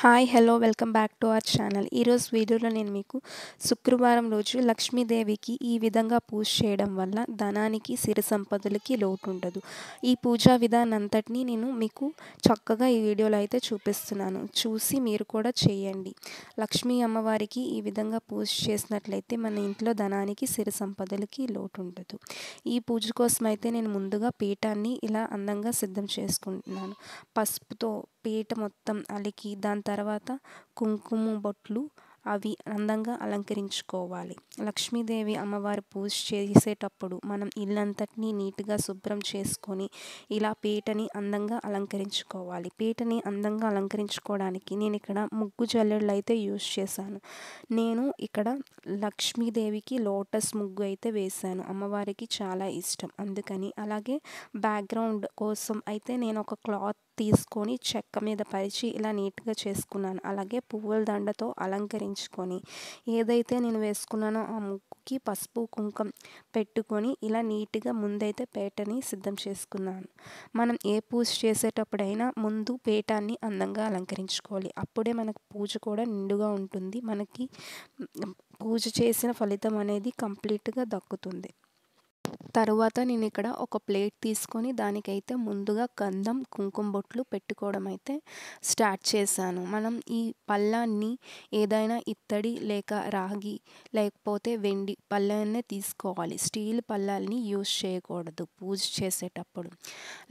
hi hello welcome back to our channel ఈరోజు వీడియోలో నేను మీకు శుక్రవారం రోజు లక్ష్మీదేవికి ఈ విధంగా పూజ చేయడం వల్ల ధనానికి సిరి సంపదలకి లోటు ఉండదు ఈ పూజా విధానం అంతటినీ నేను మీకు చక్కగా ఈ వీడియోలో అయితే చూపిస్తున్నాను చూసి మీరు కూడా చేయండి లక్ష్మీ అమ్మవారికి ఈ విధంగా పూజ చేసినట్లయితే మన ఇంట్లో ధనానికి సిరి సంపదలకి లోటు ఉండదు ఈ పూజ కోసం అయితే నేను ముందుగా పీఠాన్ని ఇలా అందంగా సిద్ధం చేసుకుంటున్నాను పసుపుతో పీట మొత్తం అలికి దాని తర్వాత కుంకుమ బొట్లు అవి అందంగా అలంకరించుకోవాలి లక్ష్మీదేవి అమ్మవారి పూజ చేసేటప్పుడు మనం ఇల్లంతటినీ నీట్గా శుభ్రం చేసుకొని ఇలా పీటని అందంగా అలంకరించుకోవాలి పీటని అందంగా అలంకరించుకోవడానికి నేను ఇక్కడ ముగ్గు జల్లెళ్ళు అయితే యూజ్ చేశాను నేను ఇక్కడ లక్ష్మీదేవికి లోటస్ ముగ్గు అయితే వేశాను అమ్మవారికి చాలా ఇష్టం అందుకని అలాగే బ్యాక్గ్రౌండ్ కోసం అయితే నేను ఒక క్లాత్ తీసుకొని చెక్క మీద పరిచి ఇలా నీట్గా చేసుకున్నాను అలాగే పువ్వుల దండతో అలంకరించుకొని ఏదైతే నేను వేసుకున్నానో ఆ ముగ్గుకి పసుపు కుంకం పెట్టుకొని ఇలా నీట్గా ముందైతే పేటని సిద్ధం చేసుకున్నాను మనం ఏ పూజ చేసేటప్పుడైనా ముందు పేటాన్ని అందంగా అలంకరించుకోవాలి అప్పుడే మనకు పూజ కూడా నిండుగా ఉంటుంది మనకి పూజ చేసిన ఫలితం అనేది కంప్లీట్గా దక్కుతుంది తరువాత నేను ఇక్కడ ఒక ప్లేట్ తీసుకొని దానికైతే ముందుగా కందం కుంకుమ బొట్లు పెట్టుకోవడం అయితే స్టార్ట్ చేశాను మనం ఈ పళ్ళాన్ని ఏదైనా ఇత్తడి లేక రాగి లేకపోతే వెండి పళ్ళాన్నే తీసుకోవాలి స్టీల్ పళ్ళాల్ని యూజ్ చేయకూడదు పూజ చేసేటప్పుడు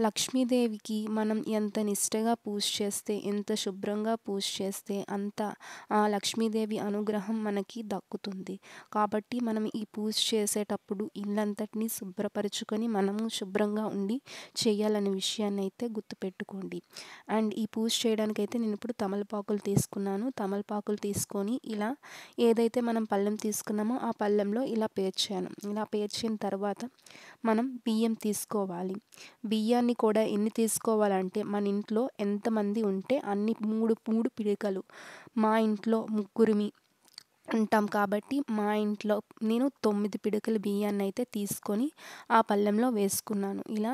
లక్ష్మీదేవికి మనం ఎంత నిష్టగా పూజ చేస్తే ఎంత శుభ్రంగా పూజ చేస్తే అంత ఆ లక్ష్మీదేవి అనుగ్రహం మనకి దక్కుతుంది కాబట్టి మనం ఈ పూజ చేసేటప్పుడు ఇల్లంతటినీ శుభ్రపరచుకొని మనము శుభ్రంగా ఉండి చేయాలనే విషయాన్ని అయితే గుర్తుపెట్టుకోండి అండ్ ఈ పూజ చేయడానికి అయితే నేను ఇప్పుడు తమలపాకులు తీసుకున్నాను తమలపాకులు తీసుకొని ఇలా ఏదైతే మనం పళ్ళెం తీసుకున్నామో ఆ పళ్ళెంలో ఇలా పేర్చాను ఇలా పేర్చిన తర్వాత మనం బియ్యం తీసుకోవాలి బియ్యాన్ని కూడా ఎన్ని తీసుకోవాలంటే మన ఇంట్లో ఎంతమంది ఉంటే అన్ని మూడు మూడు పిడికలు మా ఇంట్లో ముగ్గురిమి ఉంటాం కాబట్టి మా ఇంట్లో నేను తొమ్మిది పిడకల బియ్యాన్ని అయితే తీసుకొని ఆ పళ్ళెంలో వేసుకున్నాను ఇలా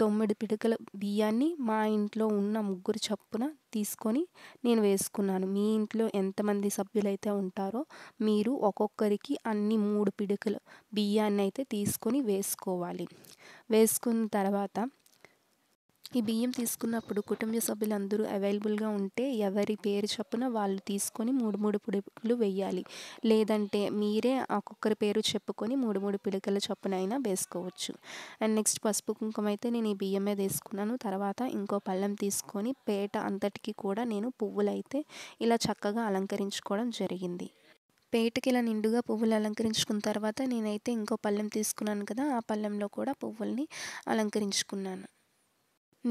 తొమ్మిది పిడకల బియ్యాన్ని మా ఇంట్లో ఉన్న ముగ్గురు చొప్పున తీసుకొని నేను వేసుకున్నాను మీ ఇంట్లో ఎంతమంది సభ్యులైతే ఉంటారో మీరు ఒక్కొక్కరికి అన్ని మూడు పిడకల బియ్యాన్ని అయితే తీసుకొని వేసుకోవాలి వేసుకున్న తర్వాత ఈ బియ్యం తీసుకున్నప్పుడు కుటుంబ సభ్యులందరూ అవైలబుల్గా ఉంటే ఎవరి పేరు చొప్పున వాళ్ళు తీసుకొని మూడు మూడు పిడకలు వేయాలి లేదంటే మీరే ఒక్కొక్కరి పేరు చెప్పుకొని మూడు మూడు పిడకల చొప్పున అయినా వేసుకోవచ్చు అండ్ నెక్స్ట్ పసుపు కుంకుమ అయితే నేను ఈ బియ్యం మీద వేసుకున్నాను తర్వాత ఇంకో పళ్ళెం తీసుకొని పేట అంతటికి కూడా నేను పువ్వులైతే ఇలా చక్కగా అలంకరించుకోవడం జరిగింది పేటకి ఇలా నిండుగా పువ్వులు అలంకరించుకున్న తర్వాత నేనైతే ఇంకో పళ్ళెం తీసుకున్నాను కదా ఆ పళ్ళెంలో కూడా పువ్వుల్ని అలంకరించుకున్నాను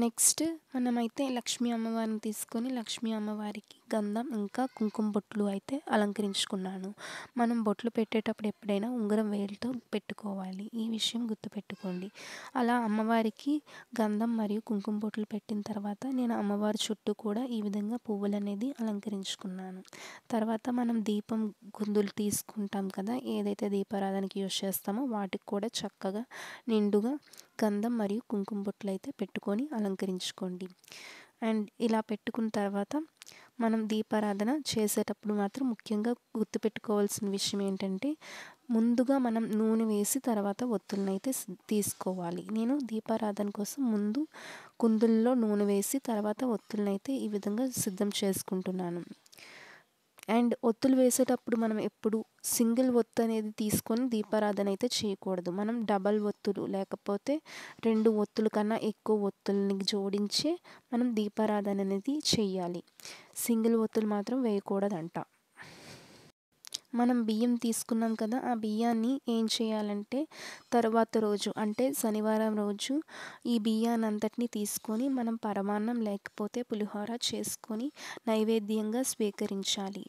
నెక్స్ట్ మనమైతే లక్ష్మీ అమ్మవారిని తీసుకొని లక్ష్మీ అమ్మవారికి గంధం ఇంకా కుంకుమ బొట్లు అయితే అలంకరించుకున్నాను మనం బొట్లు పెట్టేటప్పుడు ఎప్పుడైనా ఉంగరం వేలితో పెట్టుకోవాలి ఈ విషయం గుర్తుపెట్టుకోండి అలా అమ్మవారికి గంధం మరియు కుంకుమ బొట్లు పెట్టిన తర్వాత నేను అమ్మవారి చుట్టూ కూడా ఈ విధంగా పువ్వులు అనేది అలంకరించుకున్నాను తర్వాత మనం దీపం గుందులు తీసుకుంటాం కదా ఏదైతే దీపారాధనకి యూజ్ చేస్తామో వాటికి కూడా చక్కగా నిండుగా గంధం మరియు కుంకుమ బొట్లు అయితే పెట్టుకొని అలంకరించుకోండి అండ్ ఇలా పెట్టుకున్న తర్వాత మనం దీపారాధన చేసేటప్పుడు మాత్రం ముఖ్యంగా గుర్తుపెట్టుకోవాల్సిన విషయం ఏంటంటే ముందుగా మనం నూనె వేసి తర్వాత ఒత్తులను అయితే తీసుకోవాలి నేను దీపారాధన కోసం ముందు కుందుల్లో నూనె వేసి తర్వాత ఒత్తులను అయితే ఈ విధంగా సిద్ధం చేసుకుంటున్నాను అండ్ ఒత్తులు వేసేటప్పుడు మనం ఎప్పుడు సింగిల్ ఒత్తు అనేది తీసుకొని దీపారాధన అయితే చేయకూడదు మనం డబల్ ఒత్తులు లేకపోతే రెండు ఒత్తుల కన్నా ఎక్కువ ఒత్తుల్ని జోడించే మనం దీపారాధన అనేది చేయాలి సింగిల్ ఒత్తులు మాత్రం వేయకూడదంట మనం బియ్యం తీసుకున్నాం కదా ఆ బియ్యాన్ని ఏం చేయాలంటే తర్వాత రోజు అంటే శనివారం రోజు ఈ బియ్యాన్ని అంతటిని తీసుకొని మనం పరమాన్నం లేకపోతే పులిహోర చేసుకొని నైవేద్యంగా స్వీకరించాలి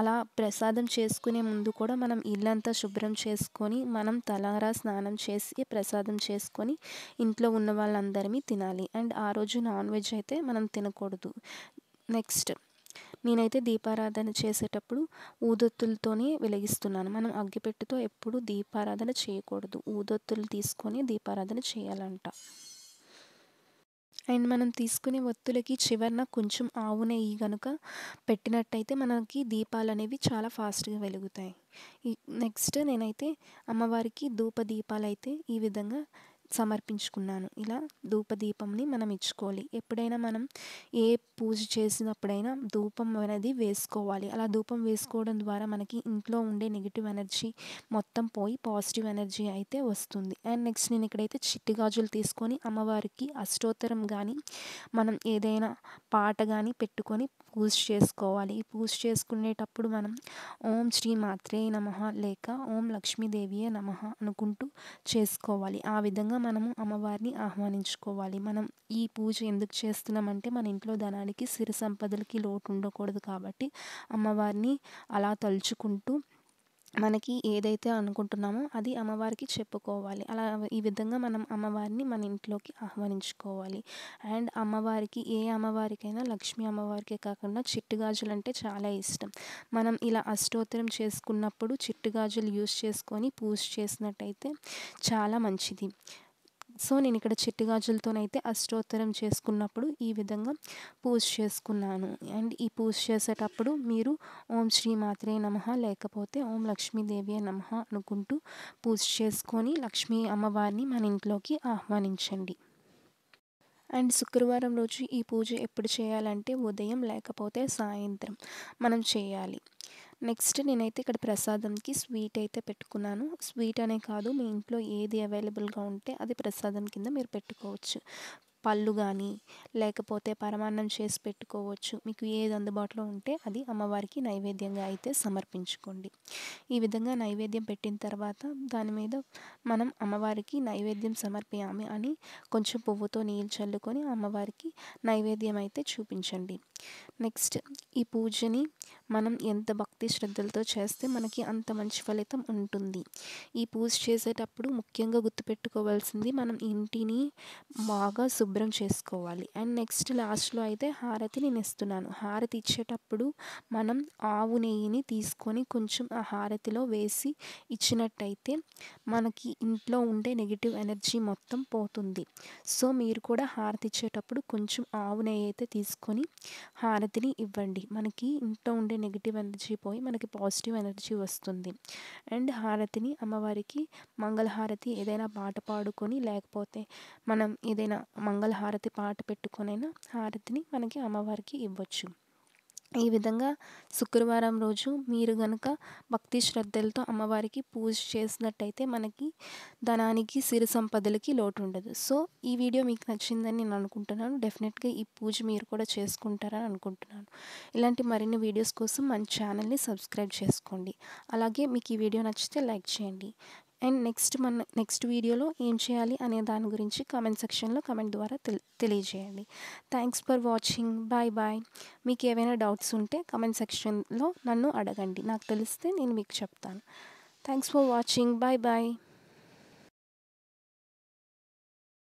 అలా ప్రసాదం చేసుకునే ముందు కూడా మనం ఇల్లంతా శుభ్రం చేసుకొని మనం తలారా స్నానం చేసి ప్రసాదం చేసుకొని ఇంట్లో ఉన్న వాళ్ళందరినీ తినాలి అండ్ ఆ రోజు నాన్ వెజ్ అయితే మనం తినకూడదు నెక్స్ట్ నేనైతే దీపారాధన చేసేటప్పుడు ఊదొత్తులతోనే వెలిగిస్తున్నాను మనం అగ్గిపెట్టుతో ఎప్పుడు దీపారాధన చేయకూడదు ఊదొత్తులు తీసుకొని దీపారాధన చేయాలంట అండ్ మనం తీసుకునే ఒత్తులకి చివరిన కొంచెం ఆవు నెయ్యి కనుక పెట్టినట్టయితే మనకి దీపాలు అనేవి చాలా ఫాస్ట్గా వెలుగుతాయి నెక్స్ట్ నేనైతే అమ్మవారికి ధూప దీపాలు అయితే ఈ విధంగా సమర్పించుకున్నాను ఇలా ధూపదీపంని మనం ఇచ్చుకోవాలి ఎప్పుడైనా మనం ఏ పూజ చేసినప్పుడైనా ధూపం అనేది వేసుకోవాలి అలా ధూపం వేసుకోవడం ద్వారా మనకి ఇంట్లో ఉండే నెగిటివ్ ఎనర్జీ మొత్తం పోయి పాజిటివ్ ఎనర్జీ అయితే వస్తుంది అండ్ నెక్స్ట్ నేను ఇక్కడైతే చిట్టి గాజులు తీసుకొని అమ్మవారికి అష్టోత్తరం కానీ మనం ఏదైనా పాట కానీ పెట్టుకొని పూజ చేసుకోవాలి పూజ చేసుకునేటప్పుడు మనం ఓం శ్రీ మాత్రే నమ లేక ఓం లక్ష్మీదేవియే నమ అనుకుంటూ చేసుకోవాలి ఆ విధంగా మనము అమ్మవారిని ఆహ్వానించుకోవాలి మనం ఈ పూజ ఎందుకు చేస్తున్నామంటే మన ఇంట్లో ధనానికి సిరి సంపదలకి లోటు ఉండకూడదు కాబట్టి అమ్మవారిని అలా తలుచుకుంటూ మనకి ఏదైతే అనుకుంటున్నామో అది అమ్మవారికి చెప్పుకోవాలి అలా ఈ విధంగా మనం అమ్మవారిని మన ఇంట్లోకి ఆహ్వానించుకోవాలి అండ్ అమ్మవారికి ఏ అమ్మవారికైనా లక్ష్మి అమ్మవారికే కాకుండా చిట్టుగాజులు అంటే చాలా ఇష్టం మనం ఇలా అష్టోత్తరం చేసుకున్నప్పుడు చిట్టుగాజులు యూస్ చేసుకొని పూజ చేసినట్టయితే చాలా మంచిది సో నేను ఇక్కడ చెట్టు గాజులతోనైతే అష్టోత్తరం చేసుకున్నప్పుడు ఈ విధంగా పూజ చేసుకున్నాను అండ్ ఈ పూజ చేసేటప్పుడు మీరు ఓం శ్రీ మాత్రే నమ లేకపోతే ఓం లక్ష్మీదేవి నమ అనుకుంటూ పూజ చేసుకొని లక్ష్మీ అమ్మవారిని మన ఇంట్లోకి ఆహ్వానించండి అండ్ శుక్రవారం రోజు ఈ పూజ ఎప్పుడు చేయాలంటే ఉదయం లేకపోతే సాయంత్రం మనం చేయాలి నెక్స్ట్ నేనైతే ఇక్కడ ప్రసాదంకి స్వీట్ అయితే పెట్టుకున్నాను స్వీట్ అనే కాదు మీ ఇంట్లో ఏది అవైలబుల్గా ఉంటే అది ప్రసాదం కింద మీరు పెట్టుకోవచ్చు పళ్ళు కానీ లేకపోతే పరమాన్నం చేసి పెట్టుకోవచ్చు మీకు ఏది అందుబాటులో ఉంటే అది అమ్మవారికి నైవేద్యంగా అయితే సమర్పించుకోండి ఈ విధంగా నైవేద్యం పెట్టిన తర్వాత దాని మీద మనం అమ్మవారికి నైవేద్యం సమర్పయామి అని కొంచెం పువ్వుతో నీళ్ళు చల్లుకొని అమ్మవారికి నైవేద్యం అయితే చూపించండి నెక్స్ట్ ఈ పూజని మనం ఎంత భక్తి శ్రద్ధలతో చేస్తే మనకి అంత మంచి ఫలితం ఉంటుంది ఈ పూజ చేసేటప్పుడు ముఖ్యంగా గుర్తుపెట్టుకోవాల్సింది మనం ఇంటిని బాగా శుభ్రం శుభ్రం చేసుకోవాలి అండ్ నెక్స్ట్ లాస్ట్లో అయితే హారతి నేను ఇస్తున్నాను హారతి ఇచ్చేటప్పుడు మనం ఆవు నెయ్యిని తీసుకొని కొంచెం ఆ హారతిలో వేసి ఇచ్చినట్టయితే మనకి ఇంట్లో ఉండే నెగిటివ్ ఎనర్జీ మొత్తం పోతుంది సో మీరు కూడా హారతి ఇచ్చేటప్పుడు కొంచెం ఆవు నెయ్యి అయితే తీసుకొని హారతిని ఇవ్వండి మనకి ఇంట్లో ఉండే నెగిటివ్ ఎనర్జీ పోయి మనకి పాజిటివ్ ఎనర్జీ వస్తుంది అండ్ హారతిని అమ్మవారికి మంగళహారతి ఏదైనా పాట పాడుకొని లేకపోతే మనం ఏదైనా మంగళ హారతి పాట పెట్టుకునైనా హారతిని మనకి అమ్మవారికి ఇవ్వచ్చు ఈ విధంగా శుక్రవారం రోజు మీరు గనక భక్తి శ్రద్ధలతో అమ్మవారికి పూజ చేసినట్టయితే మనకి ధనానికి సిరి సంపదలకి లోటు ఉండదు సో ఈ వీడియో మీకు నచ్చిందని నేను అనుకుంటున్నాను డెఫినెట్గా ఈ పూజ మీరు కూడా చేసుకుంటారని అనుకుంటున్నాను ఇలాంటి మరిన్ని వీడియోస్ కోసం మన ఛానల్ని సబ్స్క్రైబ్ చేసుకోండి అలాగే మీకు ఈ వీడియో నచ్చితే లైక్ చేయండి అండ్ నెక్స్ట్ మన నెక్స్ట్ వీడియోలో ఏం చేయాలి అనే దాని గురించి కామెంట్ సెక్షన్లో కామెంట్ ద్వారా తెలియజేయండి thanks for watching bye bye మీకు ఏవైనా డౌట్స్ ఉంటే కామెంట్ సెక్షన్లో నన్ను అడగండి నాకు తెలిస్తే నేను మీకు చెప్తాను thanks for watching bye bye